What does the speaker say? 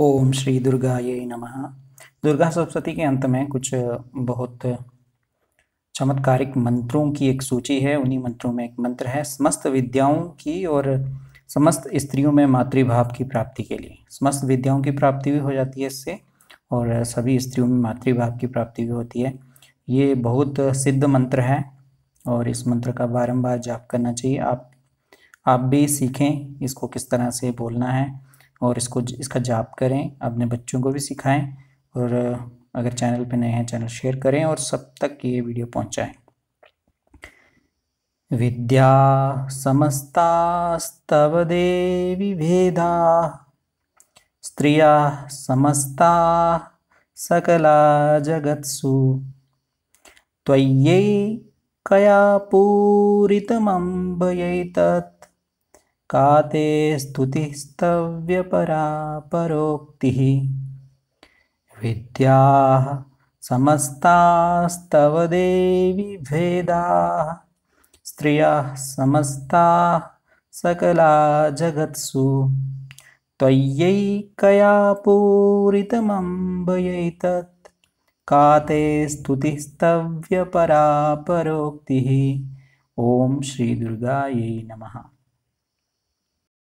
ओम श्री दुर्गा ये नमः दुर्गा सप्तती के अंत में कुछ बहुत चमत्कारिक मंत्रों की एक सूची है उन्हीं मंत्रों में एक मंत्र है समस्त विद्याओं की और समस्त स्त्रियों में मातृभाव की प्राप्ति के लिए समस्त विद्याओं की प्राप्ति भी हो जाती है इससे और सभी स्त्रियों में मातृभाव की प्राप्ति भी होती है ये बहुत सिद्ध मंत्र है और इस मंत्र का बारंबार जाप करना चाहिए आप आप भी सीखें इसको किस तरह से बोलना है और इसको इसका जाप करें अपने बच्चों को भी सिखाएं और अगर चैनल पर नए हैं चैनल शेयर करें और सब तक ये वीडियो पहुंचाएं विद्या स्तव देवी भेदा स्त्रिया समस्ता सकला जगत्सु सु कया तत् काते परोक्तिः विद्याः समस्तास्तव देवि भेदाः स्त्रियः समस्ताः सकला जगत्सु त्वय्यैकया पूरितमम्बयैतत् काते परोक्तिः ॐ श्रीदुर्गायै नमः